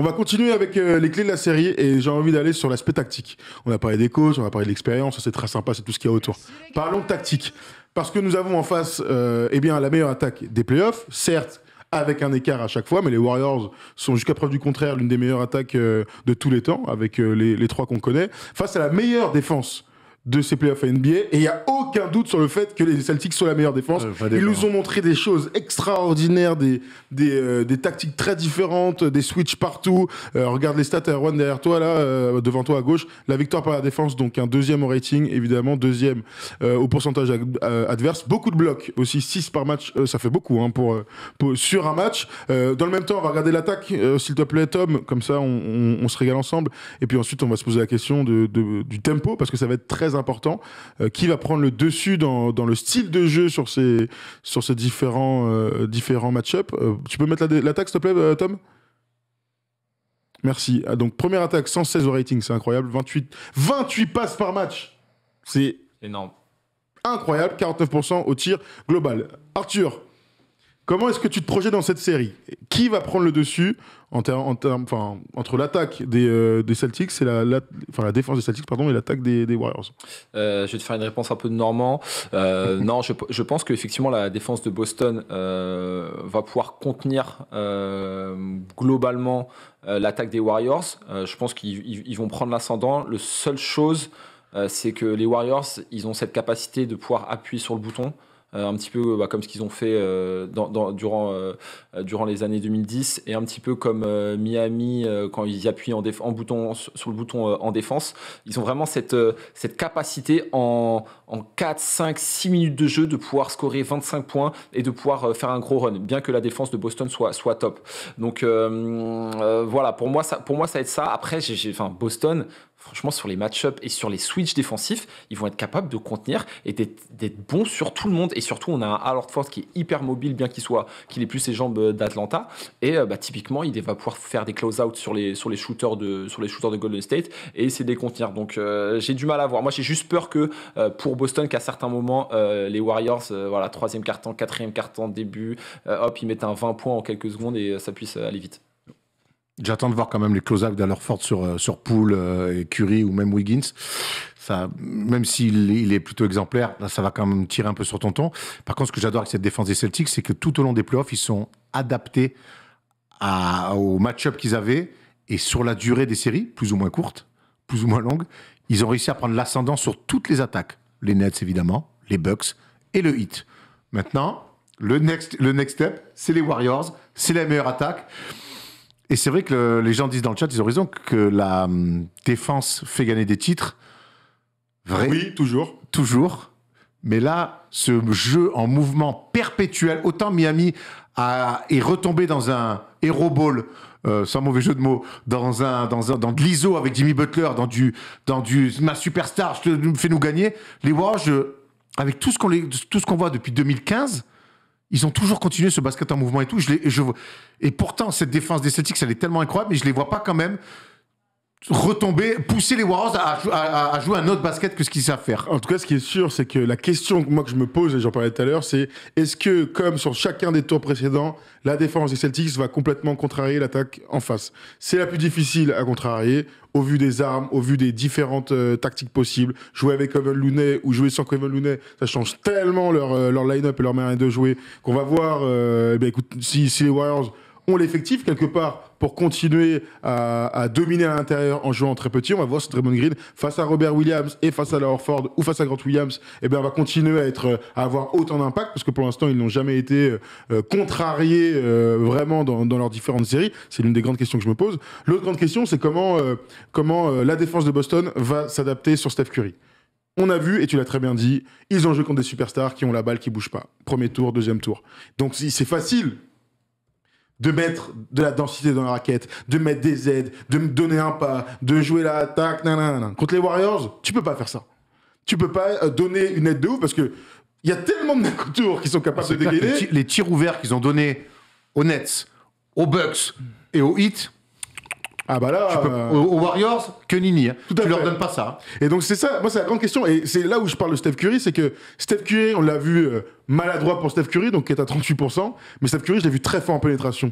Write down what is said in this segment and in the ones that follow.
On va continuer avec euh, les clés de la série et j'ai envie d'aller sur l'aspect tactique. On a parlé des causes, on a parlé de l'expérience, c'est très sympa, c'est tout ce qu'il y a autour. Parlons tactique. Parce que nous avons en face euh, eh bien, la meilleure attaque des playoffs, certes, avec un écart à chaque fois, mais les Warriors sont jusqu'à preuve du contraire l'une des meilleures attaques euh, de tous les temps, avec les trois qu'on connaît, face à la meilleure défense de ces playoffs NBA. Et il n'y a aucun doute sur le fait que les Celtics sont la meilleure défense. Euh, ils nous hein. ont montré des choses extraordinaires, des, des, euh, tactiques très différentes, des switches partout. Euh, regarde les stats, Erwan, derrière toi, là, devant toi à gauche. La victoire par la défense, donc un deuxième au rating, évidemment, deuxième au pourcentage adverse. Beaucoup de blocs aussi, 6 par match, ça fait beaucoup hein, pour, sur un match. dans le même temps, on va regarder l'attaque, s'il te plaît, Tom. Comme ça, on, se régale ensemble. Et puis ensuite, on va se poser la question de, du tempo, parce que ça va être très important. Euh, qui va prendre le dessus dans, le style de jeu sur ces, sur ces différents, euh, différents match-up euh, Tu peux mettre l'attaque, s'il te plaît, Tom Merci. Ah, donc, première attaque, 116 au rating, c'est incroyable. 28, 28 passes par match. C'est énorme. Incroyable, 49% au tir global. Arthur, Comment est-ce que tu te projettes dans cette série Qui va prendre le dessus en en entre l'attaque des, euh, des, Celtics et la, la, défense des Celtics pardon, et l'attaque des, des, Warriors euh, Je vais te faire une réponse un peu de normand. Euh, non, je, je pense qu'effectivement, la défense de Boston va pouvoir contenir globalement l'attaque des Warriors. je pense qu'ils vont prendre l'ascendant. Le seule chose, c'est que les Warriors, ils ont cette capacité de pouvoir appuyer sur le bouton. Euh, un petit peu bah, comme ce qu'ils ont fait euh, dans, durant, euh, durant les années 2010 et un petit peu comme Miami quand ils appuient en, en bouton, sur le bouton en défense. Ils ont vraiment cette, cette capacité en, en 4, 5, 6 minutes de jeu de pouvoir scorer 25 points et de pouvoir faire un gros run, bien que la défense de Boston soit, soit top. Donc voilà, pour moi, ça, pour moi, ça va être ça. Après, enfin, Boston, Franchement, sur les match-ups et sur les switches défensifs, ils vont être capables de contenir et d'être bons sur tout le monde. Et surtout, on a un Allard Force qui est hyper mobile, bien qu'il soit qu'il ait plus ses jambes euh, d'Atlanta. Et euh, bah, typiquement, il va pouvoir faire des close-out sur les, sur, les shooters de, sur les de Golden State et essayer de contenir. Donc, euh, j'ai du mal à voir. Moi, j'ai juste peur que pour Boston, qu'à certains moments, les Warriors, voilà, troisième carton, quatrième carton, début, hop, ils mettent un 20 points en quelques secondes et ça puisse aller vite. J'attends de voir quand même les close-up forte sur, euh, sur Poole et euh, Curry ou même Wiggins. Ça, même s'il est plutôt exemplaire, ça va quand même tirer un peu sur ton ton. Par contre, ce que j'adore avec cette défense des Celtics, c'est que tout au long des playoffs, ils sont adaptés à, au match-up qu'ils avaient et sur la durée des séries, plus ou moins courtes, plus ou moins longue, ils ont réussi à prendre l'ascendant sur toutes les attaques. Les Nets, évidemment, les Bucks et le Hit. Maintenant, le next, le next step, c'est les Warriors, c'est la meilleure attaque. Et c'est vrai que les gens disent dans le chat, ils ont raison, que la hum, défense fait gagner des titres. Vrai. Oui, toujours. Toujours. Mais là, ce jeu en mouvement perpétuel, autant Miami a, est retombé dans un hero ball, euh, sans mauvais jeu de mots, dans un dans un, dans de l'ISO avec Jimmy Butler, dans du dans du ma superstar, je te fais nous gagner. Les Warriors, avec tout ce qu'on tout ce qu'on voit depuis 2015, ils ont toujours continué ce basket en mouvement et tout. et pourtant, cette défense des Celtics, elle est tellement incroyable, mais je ne les vois pas quand même retomber, pousser les Warriors à, jouer un autre basket que ce qu'ils savent faire. En tout cas, ce qui est sûr, c'est que la question que moi que je me pose, et j'en parlais tout à l'heure, c'est est-ce que, comme sur chacun des tours précédents, la défense des Celtics va complètement contrarier l'attaque en face C'est la plus difficile à contrarier au vu des armes, au vu des différentes euh, tactiques possibles. Jouer avec Kevin Looney ou jouer sans Kevin Looney, ça change tellement euh, leur, line-up et leur manière de jouer qu'on va voir. Euh, eh écoute, si, si les Warriors ont l'effectif quelque part pour continuer à, dominer à l'intérieur en jouant très petit. On va voir si Draymond Green face à Robert Williams et face à la Horford ou face à Grant Williams, eh bien, va continuer à être, avoir autant d'impact parce que pour l'instant, ils n'ont jamais été euh, contrariés euh, vraiment dans, leurs différentes séries. C'est l'une des grandes questions que je me pose. L'autre grande question, c'est comment, euh, comment la défense de Boston va s'adapter sur Steph Curry. On a vu, et tu l'as très bien dit, ils ont joué contre des superstars qui ont la balle qui bouge pas. Premier tour, deuxième tour. Donc c'est facile de mettre de la densité dans la raquette, de mettre des aides, de me donner un pas, de jouer la attaque, nanana. Contre les Warriors, tu peux pas faire ça. Tu peux pas euh, donner une aide de ouf parce que il y a tellement de mecs qui sont capables de dégainer. Les, tirs ouverts qu'ils ont donnés aux Nets, aux Bucks et aux Heat, ah bah là, aux, euh, Warriors, que nini. Hein. tu leur donnes pas ça. Hein. Et donc c'est ça, moi c'est la grande question. Et c'est là où je parle de Steph Curry, c'est que Steph Curry, on l'a vu euh, maladroit pour Steph Curry, donc qui est à 38%, mais Steph Curry, je l'ai vu très fort en pénétration.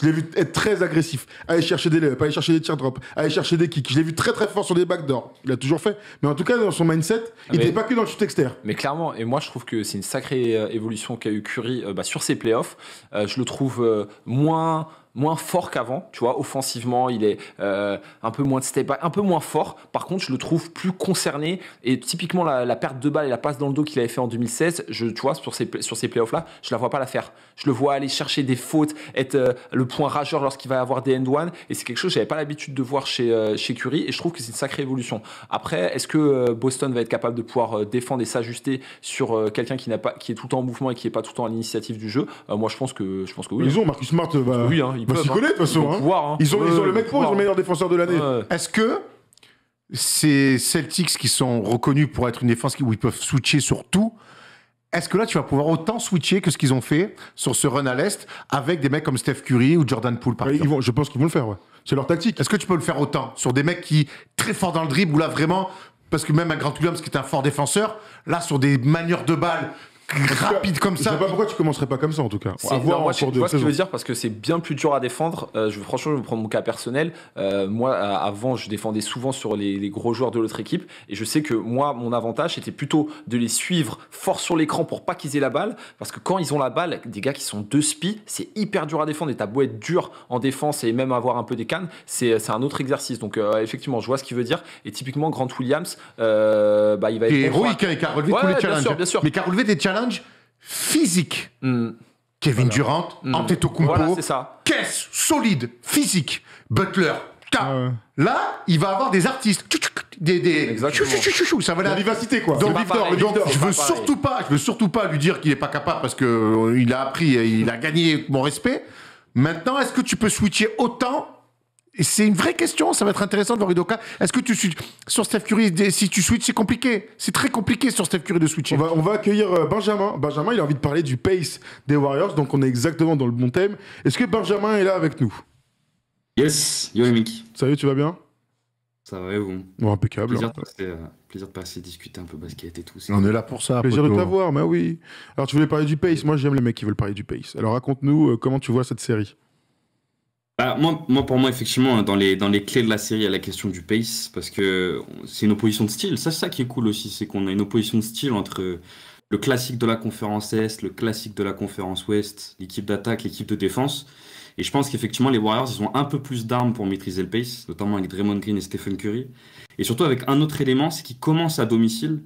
Je l'ai vu être très agressif, aller chercher des aller chercher des teardrops, aller chercher des kicks. Je l'ai vu très très fort sur des backdoors. Il l'a toujours fait. Mais en tout cas, dans son mindset, ah, il n'était pas que dans le shoot externe. Mais clairement, et moi je trouve que c'est une sacrée euh, évolution qu'a eu Curry bah, sur ses playoffs. je le trouve moins moins fort qu'avant, tu vois, offensivement, il est euh, un peu moins de step un peu moins fort. Par contre, je le trouve plus concerné et typiquement la, perte de balle et la passe dans le dos qu'il avait fait en 2016, je, tu vois, sur ces, sur ces playoffs là, je la vois pas la faire. Je le vois aller chercher des fautes, être euh, le point rageur lorsqu'il va avoir des end one et c'est quelque chose que j'avais pas l'habitude de voir chez euh, chez Curry et je trouve que c'est une sacrée évolution. Après, est-ce que Boston va être capable de pouvoir défendre et s'ajuster sur quelqu'un qui n'a pas qui est tout le temps en mouvement et qui est pas tout le temps à l'initiative du jeu Moi, je pense que je pense que oui. Ils hein. Marcus Smart va bah. oui, hein, ils peuvent. ont, le meilleur défenseur de l'année. Est-ce que ces Celtics qui sont reconnus pour être une défense où ils peuvent switcher sur tout, est-ce que là, tu vas pouvoir autant switcher que ce qu'ils ont fait sur ce run à l'Est avec des mecs comme Steph Curry ou Jordan Poole, par exemple Je pense qu'ils vont le faire, C'est leur tactique. Est-ce que tu peux le faire autant sur des mecs qui, très forts dans le dribble, ou là, vraiment, parce que même un Grant Williams, qui est un fort défenseur, là, sur des manières de balle rapide comme ça. Je sais pas pourquoi tu commencerais pas comme ça en tout cas. À voir je, vois ce que tu veux dire parce que c'est bien plus dur à défendre. Euh, je, franchement, je vais prendre mon cas personnel. Euh, moi, euh, avant, je défendais souvent sur les, gros joueurs de l'autre équipe et je sais que moi, mon avantage, c'était plutôt de les suivre fort sur l'écran pour pas qu'ils aient la balle parce que quand ils ont la balle, des gars qui sont deux spies, c'est hyper dur à défendre et t'as beau être dur en défense et même avoir un peu des cannes, c'est un autre exercice. Donc effectivement, je vois ce qu'il veut dire et typiquement Grant Williams, bah, il va être héroïque avec hein, et tous les challenges. sûr, hein. Mais des challenges physique. Kevin Durant, au mm. Antetokounmpo, voilà, ça. caisse solide, physique. Butler, ah Là, il va avoir des artistes. Des, des... ça va la diversité quoi. Donc, je veux surtout pas, je veux surtout pas lui dire qu'il est pas capable parce que euh, il a appris, il a gagné mon respect. Maintenant, est-ce que tu peux switcher autant et c'est une vraie question, ça va être intéressant de voir Udoka. Est-ce que tu sur Steph Curry Si tu switches, c'est compliqué. C'est très compliqué sur Steph Curry de switcher. On va, accueillir euh, Benjamin. Benjamin, il a envie de parler du pace des Warriors, donc on est exactement dans le bon thème. Est-ce que Benjamin est là avec nous Yes, yo Mick. Salut, tu vas bien ça va et bon, Impeccable. Plaisir, hein. de passer, euh, plaisir, de passer, discuter un peu basket et tout. on est là pour ça. Plaisir de t'avoir, mais oui. Alors tu voulais parler du pace. Moi j'aime les mecs qui veulent parler du pace. Alors raconte-nous euh, comment tu vois cette série. Bah, moi, pour moi, effectivement, dans les, dans les clés de la série, il y a la question du pace, parce que c'est une opposition de style. Ça, c'est ça qui est cool aussi, c'est qu'on a une opposition de style entre le classique de la conférence Est, le classique de la conférence Ouest, l'équipe d'attaque, l'équipe de défense. Et je pense qu'effectivement, les Warriors, ils ont un peu plus d'armes pour maîtriser le pace, notamment avec Draymond Green et Stephen Curry. Et surtout avec un autre élément, c'est qu'ils commencent à domicile.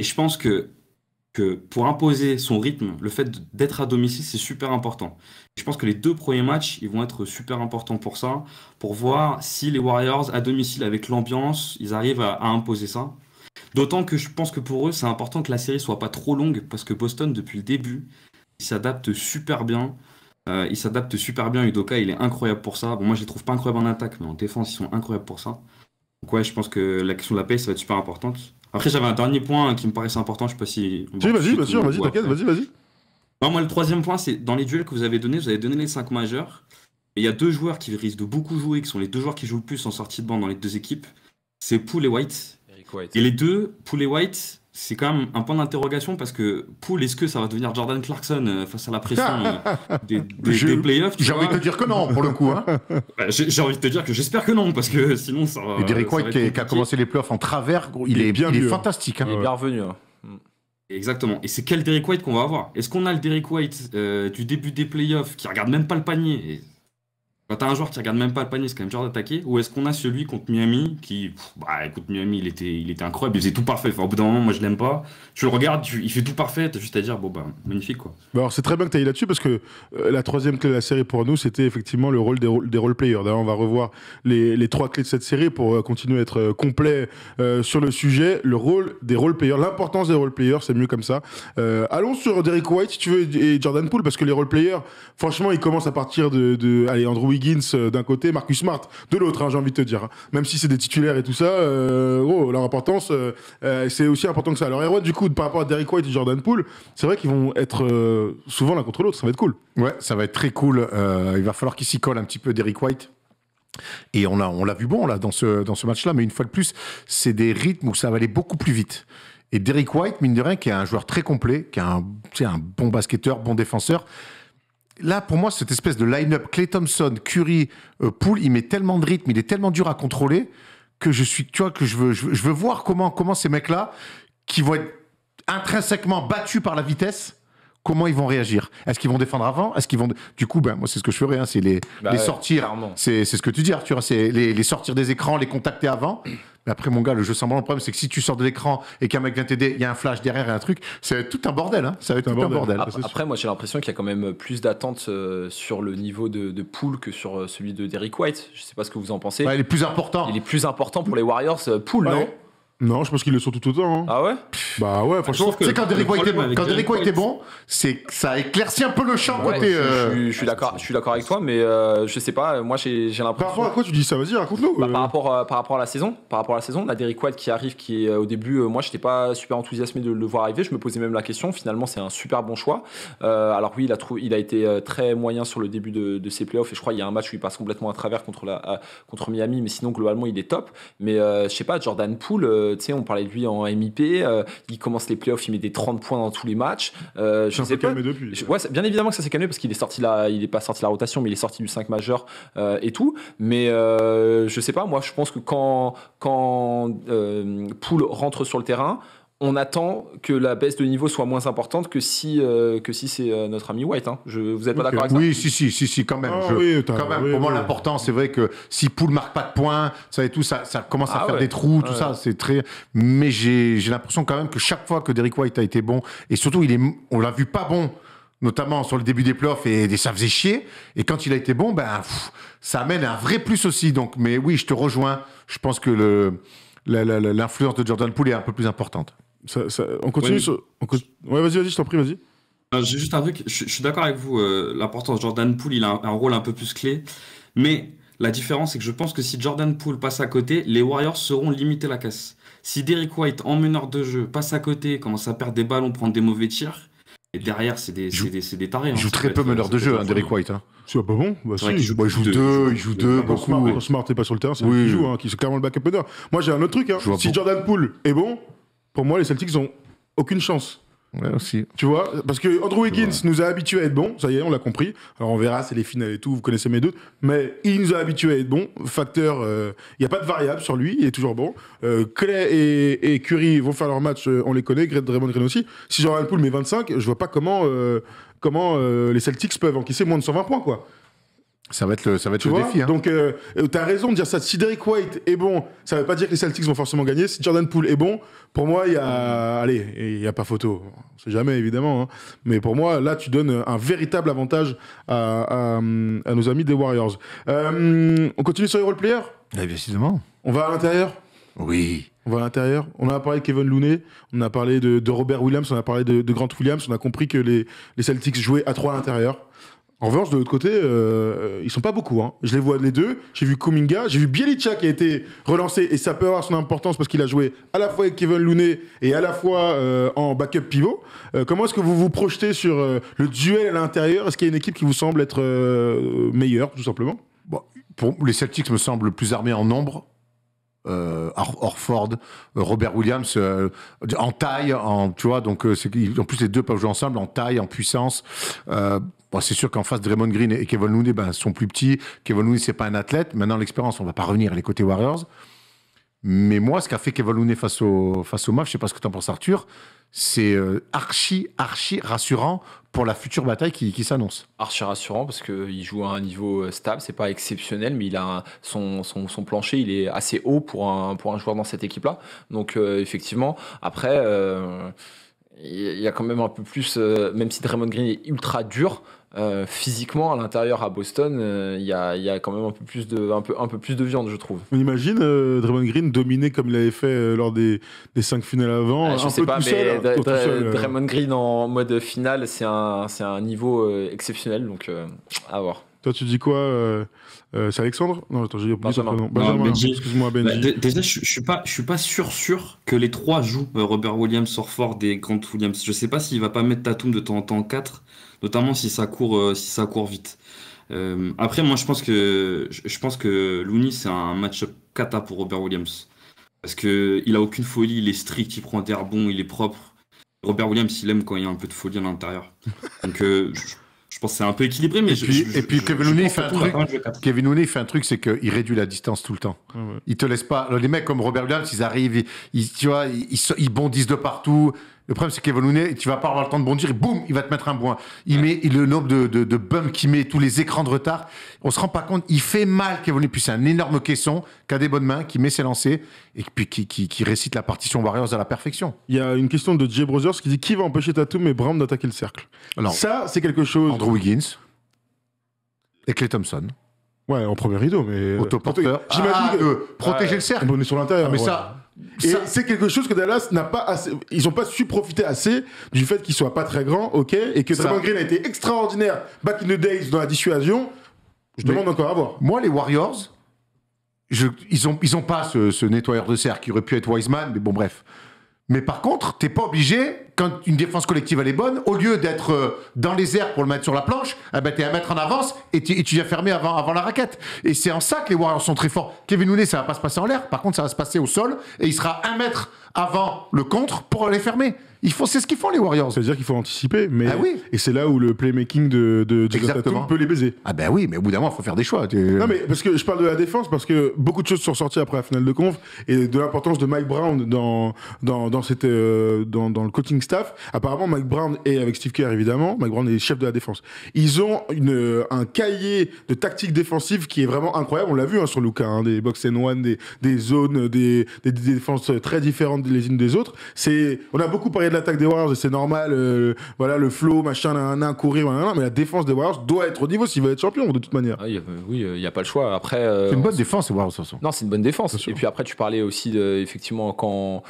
Et je pense que pour imposer son rythme, le fait d'être à domicile, c'est super important. Je pense que les deux premiers matchs, ils vont être super importants pour ça, pour voir si les Warriors, à domicile, avec l'ambiance, ils arrivent à, imposer ça. D'autant que je pense que pour eux, c'est important que la série soit pas trop longue, parce que Boston, depuis le début, il s'adapte super bien. Euh, il s'adapte super bien, Udoka, il est incroyable pour ça. moi, je les trouve pas incroyables en attaque, mais en défense, ils sont incroyables pour ça. Donc ouais, je pense que la question de la paix, ça va être super importante. Après, j'avais un dernier point qui me paraissait important, je sais pas si. vas-y, vas-y, vas-y, t'inquiète, vas-y, vas-y. Non, moi, le troisième point, c'est dans les duels que vous avez donnés, vous avez donné les cinq majeurs. Et il y a deux joueurs qui risquent de beaucoup jouer, qui sont les deux joueurs qui jouent le plus en sortie de banc dans les deux équipes. C'est Pool et White. Et les deux, Poule et White, c'est quand même un point d'interrogation parce que Poul, est-ce que ça va devenir Jordan Clarkson euh, face à la pression euh, des, playoffs J'ai envie de te dire que non, pour le coup. Hein. J'ai envie de te dire que j'espère que non, parce que sinon ça va. Derek White qui, a commencé les playoffs en travers, il, est, bien il est hein. fantastique. Hein. Il est bien revenu. Mm. Exactement. Et c'est quel Derek White qu'on va avoir Est-ce qu'on a le Derek White euh, du début des playoffs qui regarde même pas le panier quand t'as un joueur qui regarde même pas le panier, c'est quand même dur d'attaquer. Ou est-ce qu'on a celui contre Miami qui, bah écoute, Miami, il était, il était incroyable, il faisait tout parfait. au bout d'un moment, moi je l'aime pas. Tu le regardes, il fait tout parfait, t'as juste à dire, bon bah, magnifique quoi. Bah, alors c'est très bien que t'ailles là-dessus parce que euh, la troisième clé de la série pour nous, c'était effectivement le rôle des, des role-players. D'ailleurs, on va revoir les, trois clés de cette série pour euh, continuer à être euh, complet sur le sujet. Le rôle des role-players, l'importance des role-players, c'est mieux comme ça. allons sur Derek White si tu veux et Jordan Poole parce que les role-players, franchement, ils commencent à partir de, de allez, Andrew euh, d'un côté, Marcus Smart de l'autre, hein, j'ai envie de te dire. Hein. Même si c'est des titulaires et tout ça, euh, leur importance, euh, c'est aussi important que ça. Alors, Erwan, du coup, par rapport à Derrick White et Jordan Poole, c'est vrai qu'ils vont être souvent l'un contre l'autre, ça va être cool. Ouais, ça va être très cool. il va falloir qu'ils s'y colle un petit peu, Derrick White. Et on l'a on vu bon là dans ce, dans ce match-là, mais une fois de plus, c'est des rythmes où ça va aller beaucoup plus vite. Et Derrick White, mine de rien, qui est un joueur très complet, qui un, est un bon basketteur, bon défenseur, là, pour moi, cette espèce de line-up, Clay Thompson, Curry, euh, Poole, il met tellement de rythme, il est tellement dur à contrôler que je suis, tu vois, que je veux, je veux, voir comment, comment ces mecs-là, qui vont être intrinsèquement battus par la vitesse, comment ils vont réagir Est-ce qu'ils vont défendre avant Est-ce qu'ils vont du coup ben moi c'est ce que je ferais hein, c'est les, bah sortir c'est ce que tu dis Arthur hein, c'est les, les, sortir des écrans les contacter avant après, mon gars, le jeu semble le problème, c'est que si tu sors de l'écran et qu'un mec vient t'aider, il y a un flash derrière et un truc, c'est tout un bordel. Hein. Ça va être tout un bordel. après, moi, j'ai l'impression qu'il y a quand même plus d'attentes euh, sur le niveau de, de pool que sur euh, celui de Derrick White. Je sais pas ce que vous en pensez. il est plus important. Il est plus important pour les Warriors, euh, pool, non non, je pense qu'ils le sont tout autant. Hein. Ah ouais bah ouais, ah, franchement. quand Derrick White, bon, est bon, c'est ça éclaircit un peu le champ côté. Euh, je, suis d'accord, je suis d'accord avec toi, mais euh, je sais pas. Moi, j'ai l'impression. Par rapport à quoi tu dis ça Vas-y, raconte-nous. Bah, euh. par rapport à, par rapport à la saison, par rapport à la saison, la Derrick White qui arrive, qui est au début, moi, j'étais pas super enthousiasmé de le voir arriver. Je me posais même la question. Finalement, c'est un super bon choix. alors oui, il a il a été très moyen sur le début de, ses playoffs. Et je crois qu'il y a un match où il passe complètement à travers contre la contre Miami, mais sinon globalement, il est top. Mais je sais pas, Jordan Poole, tu sais, on parlait de lui en MIP il commence les playoffs, il met des 30 points dans tous les matchs. Euh, je sais pas. Depuis, ouais, bien évidemment que ça s'est calmé parce qu'il est sorti là, il est pas sorti la rotation, mais il est sorti du 5 majeur euh, et tout. Mais euh, je sais pas, moi je pense que quand quand euh, Poul rentre sur le terrain, on attend que la baisse de niveau soit moins importante que si, euh, que si c'est euh, notre ami White. Hein. Je, vous n'êtes pas d'accord avec ça Oui, si, si, si, si, quand même. Ah quand même pour moi, l'important, c'est vrai que si Poul marque pas de points, ça et tout, ça, ça commence à ah faire des trous, tout ça. C'est très. Mais j'ai l'impression quand même que chaque fois que Derek White a été bon, et surtout, il est, on l'a vu pas bon notamment sur le début des playoffs et, ça faisait chier. Et quand il a été bon, ben, ça amène un vrai plus aussi. Donc, mais oui, je te rejoins. Je pense que l'influence de Jordan Poole est un peu plus importante on continue Ouais, vas-y, vas-y, je t'en prie, vas-y. Euh, j'ai juste un truc, je, suis d'accord avec vous, euh, l'importance l'importance Jordan Poole, il a un, rôle un peu plus clé, mais la différence, c'est que je pense que si Jordan Poole passe à côté, les Warriors seront limités à la casse. Si Derrick White, en meneur de jeu, passe à côté, commence à perdre des ballons, prendre des mauvais tirs, et derrière, c'est des, des, des tarés. Il hein, joue très peu meneur de jeu, hein, Derrick White. Hein. C'est pas bon il, joue, deux, il joue deux, beaucoup. Smart, n'est hein. pas sur le terrain, c'est lui qui joue, hein, qui clairement le backup meneur. Moi, j'ai un autre truc. Si Jordan Poole est bon, pour moi, les Celtics ont aucune chance. Ouais, aussi. Tu vois, parce que Andrew Higgins nous a habitués à être bon, ça y est, on l'a compris. Alors on verra, c'est les finales et tout, vous connaissez mes doutes, mais il nous a habitués à être bon. Facteur, euh, il n'y a pas de variable sur lui, il est toujours bon. Euh, Clay et, et, Curry vont faire leur match, euh, on les connaît, Draymond Green aussi. Si Jordan Poole met 25, je vois pas comment, comment les Celtics peuvent encaisser moins de 120 points, quoi. Ça va être le, ça va être le défi. Hein. Donc, euh, euh, tu as raison de dire ça. Si Derek White est bon, ça ne veut pas dire que les Celtics vont forcément gagner. Si Jordan Poole est bon, pour moi, il y a. Allez, il n'y a pas photo. On sait jamais, évidemment. Hein. Mais pour moi, là, tu donnes un véritable avantage à, nos amis des Warriors. Euh, on continue sur les roleplayers eh Bien Évidemment. On va à l'intérieur Oui. On va à l'intérieur. On a parlé de Kevin Looney, on a parlé de, Robert Williams, on a parlé de, Grant Williams. On a compris que les, les Celtics jouaient à trois à l'intérieur. En revanche, de l'autre côté, ils euh, ils sont pas beaucoup. Hein. Je les vois les deux. J'ai vu Kuminga, j'ai vu Bielicha qui a été relancé et ça peut avoir son importance parce qu'il a joué à la fois avec Kevin Looney et à la fois euh, en backup pivot. Euh, comment est-ce que vous vous projetez sur le duel à l'intérieur Est-ce qu'il y a une équipe qui vous semble être meilleure, tout simplement pour, Les Celtics me semblent plus armés en nombre. Orford, Robert Williams en taille, en tu vois, donc en plus les deux peuvent jouer ensemble en taille, en puissance. Bon, c'est sûr qu'en face, Draymond Green et Kevin Looney ben, sont plus petits. Kevin Looney, n'est pas un athlète. Maintenant, l'expérience, on va pas revenir les côtés Warriors. Mais moi, ce qu'a fait Kevin Looney face au, face au MAF, je sais pas ce que tu en penses, Arthur, c'est euh, archi, archi rassurant pour la future bataille qui, s'annonce. Archi rassurant parce qu'il joue à un niveau euh, stable, c'est pas exceptionnel, mais il a son, plancher, il est assez haut pour un, pour un joueur dans cette équipe-là. Donc, euh, effectivement, après. il y a quand même un peu plus, même si Draymond Green est ultra dur, euh, physiquement à l'intérieur à Boston, euh, il y, a, quand même un peu plus de, peu, un peu plus de viande, je trouve. On imagine euh, Draymond Green dominé comme il avait fait lors des, des cinq finales avant. Ah, je un sais peu pas, mais hein, Draymond Green en mode finale, c'est un, un niveau exceptionnel, donc à voir. Toi, tu dis quoi euh, euh, C'est Alexandre Non, attends, j'ai Benjamin. Benjamin. Benjamin. Benji. Excuse-moi, Benji. déjà, je, ne suis pas, sûr sûr que les trois jouent euh, Robert Williams, fort, des Grant Williams. Je sais pas s'il va pas mettre Tatum de temps en temps 4, notamment si ça court, si ça court vite. après, moi, je pense que je pense que Looney c'est un match-up cata pour Robert Williams parce qu'il il a aucune folie, il est strict, il prend des bon, il est propre. Robert Williams, il aime quand il y a un peu de folie à l'intérieur. Donc, je pense que c'est un peu équilibré, mais et je, puis, et puis Kevin Looney fait un truc. fait un truc, c'est qu'il réduit la distance tout le temps. Il te laisse pas. les mecs comme Robert Williams, ils arrivent, tu vois, ils, ils, bondissent de partout. Le problème, c'est qu'Evan tu vas pas avoir le temps de bondir, et boum, il va te mettre un point. Il met le nombre de, de, de bums qu'il met, tous les écrans de retard. On se rend pas compte, il fait mal Kevin Puis c'est un énorme caisson qui a des bonnes mains, qui met ses lancers, et puis qui, récite la partition Warriors à la perfection. Il y a une question de Jay Brothers qui dit Qui va empêcher Tatum et Brown d'attaquer le cercle Alors, Ça, c'est quelque chose. Andrew Wiggins et Clay Thompson. Ouais, en premier rideau, mais. J'imagine ah, euh, protéger le cerf. On est sur l'intérieur. Ah, mais ça. c'est quelque chose que Dallas n'a pas assez, ils n'ont pas su profiter assez du fait qu'il soit pas très grand, ok, et que sa Green a été extraordinaire back in the days dans la dissuasion. Je demande encore à voir. Moi, les Warriors, je, ils n'ont pas ce, nettoyeur de cerf qui aurait pu être Wiseman, mais bon, bref. Mais par contre, t'es pas obligé quand une défense collective elle est bonne, au lieu d'être euh, dans les airs pour le mettre sur la planche, eh ben, tu es à mettre en avance et tu, viens fermer avant, avant la raquette. Et c'est en ça que les Warriors sont très forts. Kevin Looney, ça va pas se passer en l'air. Par contre, ça va se passer au sol et il sera un mètre avant le contre pour aller fermer c'est ce qu'ils font les Warriors. C'est-à-dire qu'il faut anticiper, mais ah et c'est là où le playmaking de, de peut les baiser. Ah ben oui, mais au bout d'un moment, il faut faire des choix. Non mais parce que je parle de la défense parce que beaucoup de choses sont sorties après la finale de conf et de l'importance de Mike Brown dans dans dans cette euh, dans, dans le coaching staff. Apparemment, Mike Brown est avec Steve Kerr évidemment, Mike Brown est chef de la défense. Ils ont une un cahier de tactique défensive qui est vraiment incroyable. On l'a vu hein, sur Lucas hein, des box and one, des, des zones, des, des, défenses très différentes les unes des autres. C'est on a beaucoup parlé de l'attaque des Warriors et c'est normal. Euh, voilà, le flow, machin, un un courir, mais la défense des Warriors doit être au niveau s'il veut être champion de toute manière. Ah, euh, oui, il euh, n'y a pas le choix. Après, c'est une bonne défense, les Warriors. Non, c'est une bonne défense. Et puis après, tu parlais aussi de, effectivement quand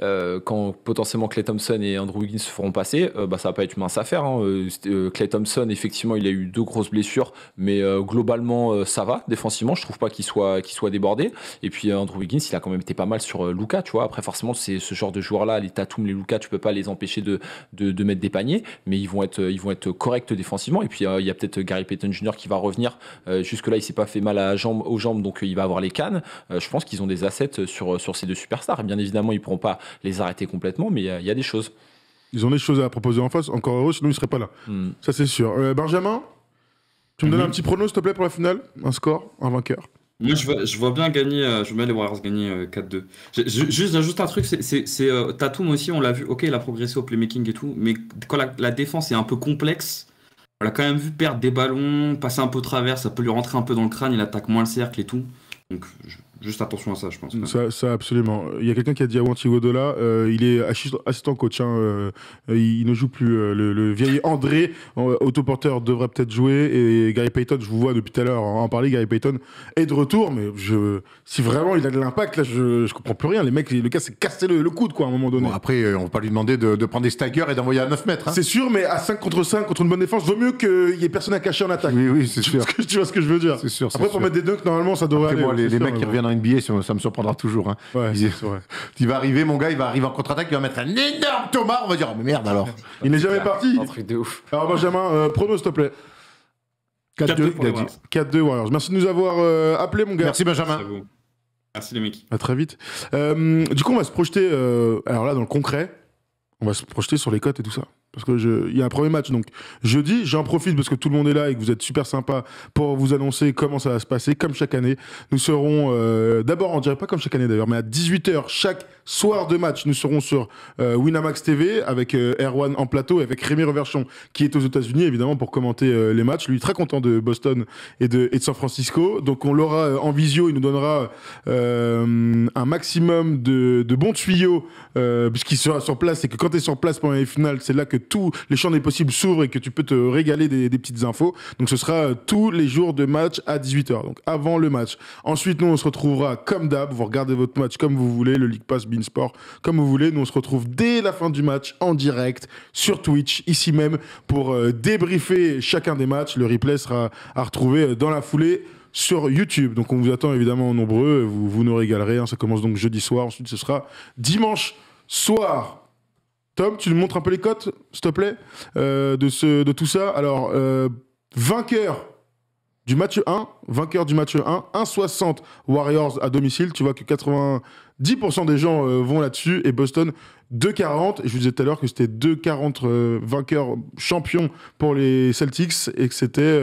quand potentiellement Clay Thompson et Andrew Wiggins se feront passer, bah ça va pas être mince affaire. faire Clay hein. Thompson, effectivement, il a eu deux grosses blessures, mais globalement ça va défensivement. Je trouve pas qu'il soit qu'il soit débordé. Et puis Andrew Wiggins, il a quand même été pas mal sur Luca, tu vois. Après, forcément, c'est ce genre de joueur-là, les Tatum, les Luca, tu peux pas les empêcher de, de, mettre des paniers, mais ils vont être, ils vont être corrects défensivement. Et puis euh, il y a peut-être Gary Payton Jr. qui va revenir. Euh, jusque-là, il s'est pas fait mal à jambe, aux jambes, donc euh, il va avoir les cannes. je pense qu'ils ont des assets sur, sur ces deux superstars. Et bien évidemment, ils pourront pas les arrêter complètement, mais il y, a des choses. Ils ont des choses à proposer en face, encore heureux, sinon ils ne seraient pas là. Hmm. Ça, c'est sûr. Benjamin, tu me donnes un petit prono, s'il te plaît, pour la finale Un score, un vainqueur moi, je vois, bien gagner, euh, je mets les Warriors gagner 4-2. Euh, juste, un truc, c'est euh, Tatum aussi, on l'a vu, ok, il a progressé au playmaking et tout, mais quand la, la défense est un peu complexe, on l'a quand même vu perdre des ballons, passer un peu au travers, ça peut lui rentrer un peu dans le crâne, il attaque moins le cercle et tout. Donc, je- Juste attention à ça, je pense. Mm. Ça, absolument. Il y a quelqu'un qui a dit à Wanti Godola, euh, il est assistant coach, hein, euh, euh, il, ne joue plus. le, vieil André, autoporteur, devrait peut-être jouer. Et Gary Payton, je vous vois depuis tout à l'heure en parler, Gary Payton est de retour, mais je, si vraiment il a de l'impact, là, je, ne comprends plus rien. Les mecs, le cas c'est cassé le, coude, quoi, à un moment donné. après, on va pas lui demander de, prendre des staggers et d'envoyer à 9 mètres. Hein. C'est sûr, mais à 5 contre 5, contre une bonne défense, vaut mieux qu'il y ait personne à cacher en attaque. Oui, oui, c'est sûr. Tu vois ce que je veux dire. C'est sûr. Après, pour mettre des dunks, normalement, ça devrait hein, les, les mecs qui hein. reviennent NBA, ça me surprendra toujours. Hein. il, va arriver, mon gars, il va arriver en contre-attaque, il va mettre un énorme Thomas, on va dire, oh, mais merde alors. Il n'est jamais parti. Alors Benjamin, euh, s'il te plaît. 4-2, Warriors. Merci de nous avoir euh, appelé, mon gars. Merci Benjamin. Merci, les mecs. À très vite. Euh, du coup, on va se projeter, alors là, dans le concret, on va se projeter sur les cotes et tout ça. Parce qu'il y a un premier match. Donc, jeudi, j'en profite parce que tout le monde est là et que vous êtes super sympa pour vous annoncer comment ça va se passer. Comme chaque année, nous serons euh, d'abord, on dirait pas comme chaque année d'ailleurs, mais à 18h chaque Soir de match, nous serons sur euh, Winamax TV avec euh, Erwan en plateau et avec Rémi Reverchon qui est aux États-Unis évidemment pour commenter euh, les matchs. Lui très content de Boston et de, San Francisco. Donc on l'aura en visio, il nous donnera un maximum de, bons tuyaux puisqu'il sera sur place et que quand tu es sur place pour les finales, c'est là que tous les champs des possibles s'ouvrent et que tu peux te régaler des, petites infos. Donc ce sera tous les jours de match à 18h, donc avant le match. Ensuite, nous on se retrouvera comme d'hab, vous regardez votre match comme vous voulez, le League Pass bien sport comme vous voulez. Nous, on se retrouve dès la fin du match en direct sur Twitch, ici même, pour euh, débriefer chacun des matchs. Le replay sera à retrouver euh, dans la foulée sur YouTube. Donc on vous attend évidemment nombreux, vous, vous nous régalerez. Hein. Ça commence donc jeudi soir, ensuite ce sera dimanche soir. Tom, tu nous montres un peu les cotes, s'il te plaît, euh, de, de tout ça. Alors, vainqueur du match 1, vainqueur du match 1, 1,60 Warriors à domicile. Tu vois que 90% des gens euh, vont là-dessus et Boston 2,40. je vous disais tout à l'heure que c'était 2,40 euh, vainqueurs champions champion pour les Celtics et que c'était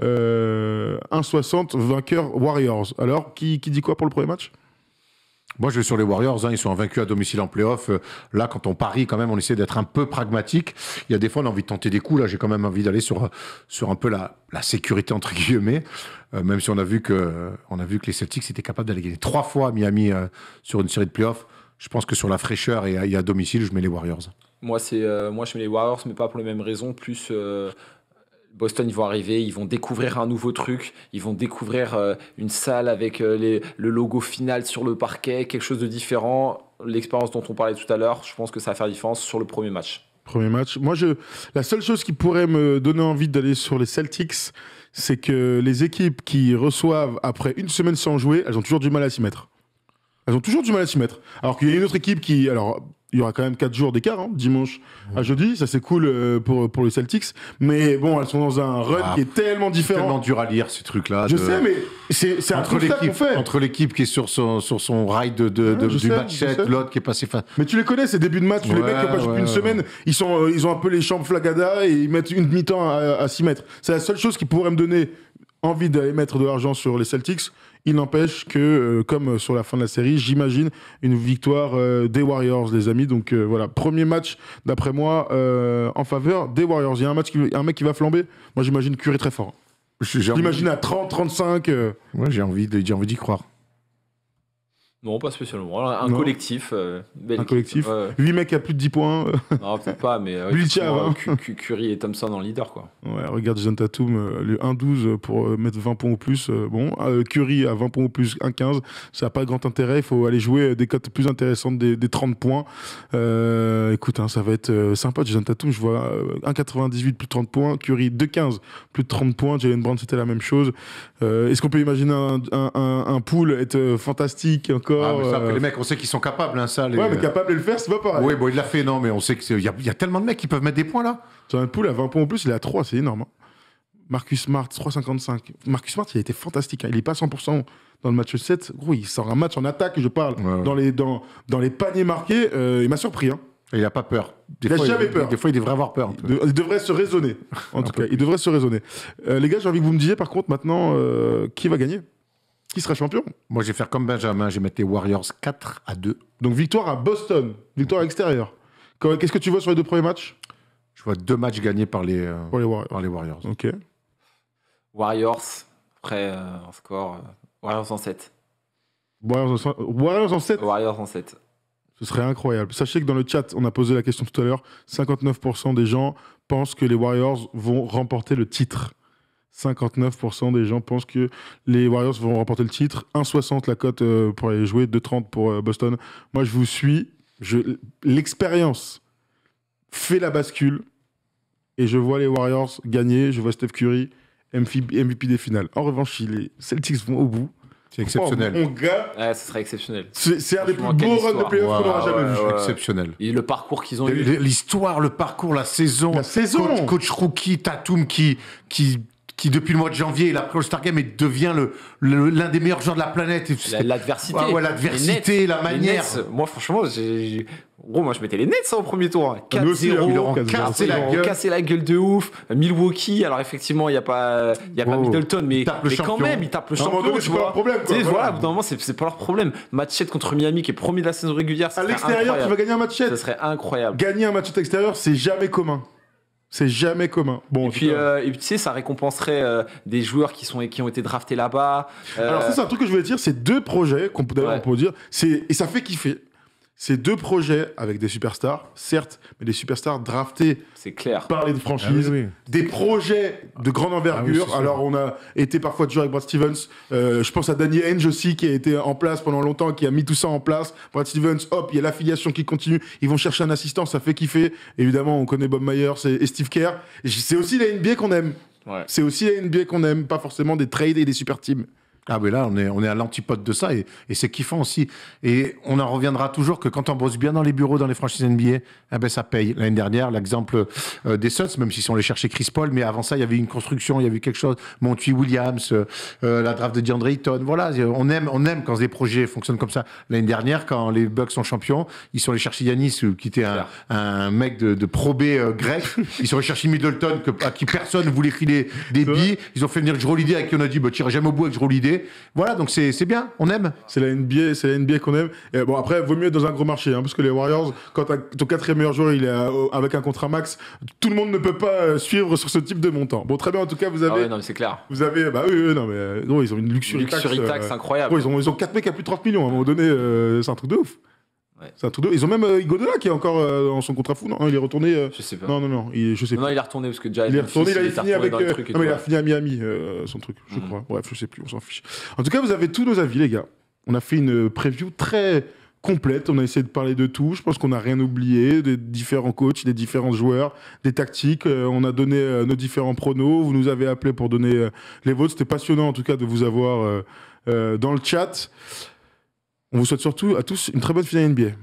1,60 euh, vainqueur Warriors. Alors, qui dit quoi pour le premier match moi, je vais sur les Warriors. Hein. ils sont vaincus à domicile en playoff. Euh, là, quand on parie, quand même, on essaie d'être un peu pragmatique. Il y a des fois, on a envie de tenter des coups. Là, j'ai quand même envie d'aller sur, sur un peu la, sécurité, entre guillemets. Euh, même si on a vu que, on a vu que les Celtics étaient capables d'aller gagner trois fois Miami euh, sur une série de playoffs. Je pense que sur la fraîcheur et à, à domicile, je mets les Warriors. Moi, moi, je mets les Warriors, mais pas pour les mêmes raisons. Plus Boston, ils vont arriver, ils vont découvrir un nouveau truc, ils vont découvrir euh, une salle avec euh, le logo final sur le parquet, quelque chose de différent. L'expérience dont on parlait tout à l'heure, je pense que ça va faire différence sur le premier match. Premier match. Moi, je, la seule chose qui pourrait me donner envie d'aller sur les Celtics, c'est que les équipes qui reçoivent après une semaine sans jouer, elles ont toujours du mal à s'y mettre. Elles ont toujours du mal à s'y mettre. Alors qu'il y a une autre équipe qui, alors il y aura quand même 4 jours d'écart, hein, dimanche à jeudi. Ça, c'est cool euh, pour, pour les Celtics. Mais bon, elles sont dans un run ah, qui est tellement différent. tellement dur à lire ces trucs-là. Je sais, mais c'est c'est un entre truc fait. entre l'équipe qui est sur son sur son ride de, de- du match set l'autre qui est passé fin. Mais tu les connais, ces débuts de match, les mecs qui une semaine, ils, sont, euh, ils ont un peu les champs flagada et ils mettent une demi-temps à, s'y mettre C'est la seule chose qui pourrait me donner envie d'aller mettre de l'argent sur les Celtics. Il n'empêche que, euh, comme sur la fin de la série, j'imagine une victoire euh, des Warriors, les amis. Donc euh, voilà, premier match, d'après moi, en faveur des Warriors. Il y a un, match qui, un mec qui va flamber. Moi, j'imagine Curry très fort. J'imagine à 30, 35. Moi, j'ai envie d'y croire. Non, pas spécialement. Euh, un, Collectif, un collectif. 8 mecs à plus de 10 points. non, peut-être pas, mais. Euh, hein. euh Curry et Thompson en leader, quoi. Ouais, regarde Jason Tatum, euh, le 1-12 pour mettre 20 points ou plus. Bon, ah, Curry à 20 points ou plus, 1-15. Ça n'a pas grand intérêt. Il faut aller jouer des cotes plus intéressantes des, 30 points. écoute, hein, ça va être sympa. Jason Tatum, je vois 1,98 plus 30 points. Curry, 2,15 plus de 30 points. Jalen Brand c'était la même chose. Est-ce qu'on peut imaginer un, un, un pool être fantastique encore ah, euh, les mecs, on sait qu'ils sont capables, hein, ça. Les... mais capables de le faire, c'est pas pareil. Oui, bon, il l'a fait, non, mais on sait qu'il y, a tellement de mecs qui peuvent mettre des points là. un pool à 20 points en plus, il a 3, c'est énorme. Hein. Marcus Smart, 3,55. Marcus Smart, il a été fantastique. Hein. Il est pas 100% dans le match 7. Gros, il sort un match en attaque, je parle. Dans, les, dans les paniers marqués, euh, il m'a surpris. Et il n'a pas peur. il n'a jamais peur. Des fois, il devrait avoir peur. il devrait se raisonner. En tout cas, il devrait se raisonner. Euh, les gars, j'ai envie que vous me disiez, par contre, maintenant, qui va gagner qui sera champion. Moi, je vais faire comme Benjamin, je vais mettre les Warriors 4 à 2. Donc victoire à Boston, victoire extérieure. Qu'est-ce que tu vois sur les deux premiers matchs Je vois deux matchs gagnés par les, euh, Warriors. Warriors. Ok. Warriors, après euh, un score. Euh, Warriors en 7. Warriors Warriors en 7 Warriors en 7. Ce serait incroyable. Sachez que dans le chat, on a posé la question tout à l'heure 59% des gens pensent que les Warriors vont remporter le titre. 59% des gens pensent que les Warriors vont remporter le titre. 1,60 la cote euh, pour aller jouer, 2,30 pour euh, Boston. Moi, je vous suis. Je... L'expérience fait la bascule et je vois les Warriors gagner. Je vois Steph Curry MVP des finales. En revanche, les Celtics vont au bout, c'est exceptionnel. gars. ce serait exceptionnel. C'est un des plus beaux runs de playoffs qu'on aura jamais vu. Exceptionnel. Et le parcours qu'ils ont eu. L'histoire, le parcours, la saison. La saison. Coach, coach rookie, Tatum qui, qui, qui depuis le mois de janvier, il a star Game et devient l'un le, l'un des meilleurs joueurs de la planète. L'adversité. l'adversité, la manière. moi, franchement, j'ai. Gros, moi je mettais les Nets en hein, au premier tour. 4-0, hein. hein, ils cassé la gueule. de ouf. Milwaukee, alors effectivement, il n'y a, pas, y a pas oh. Middleton, mais, quand même, ils tapent le champion. C'est pas leur problème. Quoi, voilà, au c'est pas leur problème. Matchette contre Miami, qui est premier de la saison régulière. À l'extérieur, tu vas gagner un matchette. Ce serait incroyable. Gagner un matchette extérieur, c'est jamais commun. C'est jamais commun. Bon, euh, et puis, tu sais, ça récompenserait euh, des joueurs qui, sont, qui ont été draftés là-bas. Euh, Alors ça, c'est un truc que je voulais dire. C'est deux projets qu'on peut, on peut dire. Et ça fait kiffer ces deux projets avec des superstars, certes, mais des superstars draftés clair. par les franchises, ah des projets de grande ah envergure. Alors, on a été parfois toujours avec Brad Stevens. Euh, je pense à Danny Henge aussi, qui a été en place pendant longtemps, qui a mis tout ça en place. Brad Stevens, hop, il y a l'affiliation qui continue. Ils vont chercher un assistant, ça fait kiffer. Évidemment, on connaît Bob Myers et Steve Kerr. C'est aussi la NBA qu'on aime. C'est aussi la NBA qu'on aime, pas forcément des trades et des super teams. Ah oui, là, on est, on est à l'antipode de ça et, et c'est kiffant aussi. Et on en reviendra toujours que quand on bosse bien dans les bureaux, dans les franchises NBA, eh ben, ça paye. L'année dernière, l'exemple euh, des Suns, même si on les chercher Chris Paul, mais avant ça, il y avait une construction, il y avait quelque chose. Monty Williams, euh, euh, la draft de DeAndre Ayton, voilà. On aime, on aime quand des projets fonctionnent comme ça. L'année dernière, quand les Bucks sont champions, ils sont allés chercher Yanis, qui était un, mec de, probé grec. Ils sont allés chercher Middleton, à qui personne voulait filer des billes. Ils ont fait venir Jrolidé, à qui on a dit, bah, jamais au bout avec Jrolidé. Voilà, donc c'est bien, on aime. C'est la NBA, c'est la NBA qu'on aime. Et bon, après, vaut mieux être dans un gros marché, hein, parce que les Warriors, quand ton quatrième meilleur joueur, il est euh, avec un contrat max, tout le monde ne peut pas euh, suivre sur ce type de montant. Bon, très bien, en tout cas, vous ah avez. Ah non, c'est clair. Vous avez, bah oui, non, mais euh, ils ont une luxurie, taxe, incroyable. ils ont, ils ont 4 mecs à plus de 30 millions. À un moment donné, c'est un truc de ouf. C'est un truc de... Ils ont même euh, qui est encore euh, dans son contrat fou, non Il est retourné. Euh, je sais pas. Non, non, non, il, je sais Non, il est retourné parce que déjà Il est retourné, il a fini avec. non, il a fini à Miami, euh, son truc, je mhm. crois. Bref, je sais plus, on s'en fiche. En tout cas, vous avez tous nos avis, les gars. On a fait une preview très complète. On a essayé de parler de tout. Je pense qu'on n'a rien oublié des différents coachs, des différents joueurs, des tactiques. on a donné nos différents pronos. Vous nous avez appelés pour donner les vôtres. C'était passionnant, en tout cas, de vous avoir dans le chat. On vous souhaite surtout à tous une très bonne finale NBA.